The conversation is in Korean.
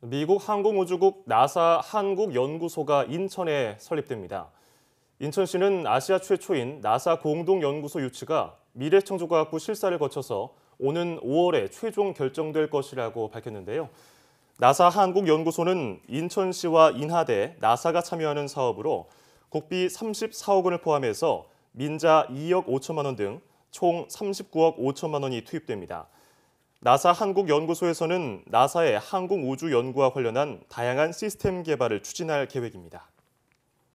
미국 항공우주국 나사 한국연구소가 인천에 설립됩니다. 인천시는 아시아 최초인 나사 공동연구소 유치가 미래창조과학부 실사를 거쳐서 오는 5월에 최종 결정될 것이라고 밝혔는데요. 나사 한국연구소는 인천시와 인하대, 나사가 참여하는 사업으로 국비 34억 원을 포함해서 민자 2억 5천만 원 등 총 39억 5천만 원이 투입됩니다. 나사 한국연구소에서는 나사의 항공우주연구와 관련한 다양한 시스템 개발을 추진할 계획입니다.